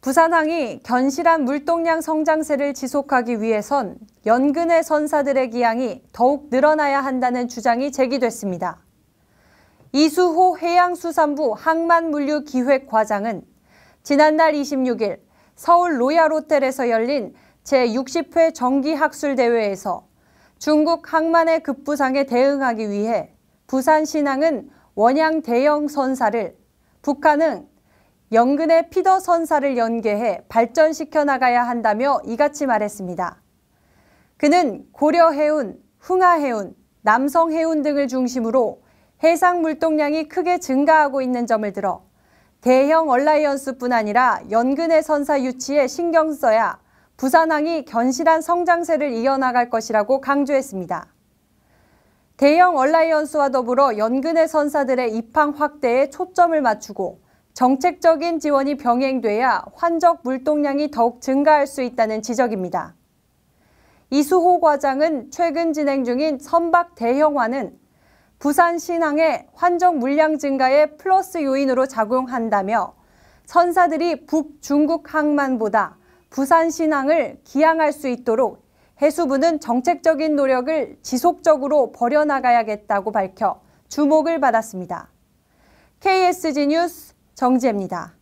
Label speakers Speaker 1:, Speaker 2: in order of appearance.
Speaker 1: 부산항이 견실한 물동량 성장세를 지속하기 위해선 연근의 선사들의 기양이 더욱 늘어나야 한다는 주장이 제기됐습니다. 이수호 해양수산부 항만물류기획과장은 지난달 26일 서울 로얄호텔에서 열린 제60회 정기학술대회에서 중국 항만의 급부상에 대응하기 위해 부산신항은 원양 대형 선사를, 북한은 연근의 피더 선사를 연계해 발전시켜 나가야 한다며 이같이 말했습니다. 그는 고려해운, 흥하해운, 남성해운 등을 중심으로 해상 물동량이 크게 증가하고 있는 점을 들어 대형 얼라이언스뿐 아니라 연근의 선사 유치에 신경 써야 부산항이 견실한 성장세를 이어나갈 것이라고 강조했습니다. 대형 얼라이언스와 더불어 연근의 선사들의 입항 확대에 초점을 맞추고 정책적인 지원이 병행돼야 환적 물동량이 더욱 증가할 수 있다는 지적입니다. 이수호 과장은 최근 진행 중인 선박 대형화는 부산 신항의 환적 물량 증가에 플러스 요인으로 작용한다며 선사들이 북중국 항만보다 부산 신항을 기항할 수 있도록 해수부는 정책적인 노력을 지속적으로 벌여나가야겠다고 밝혀 주목을 받았습니다. KSG 뉴스 정지혜입니다.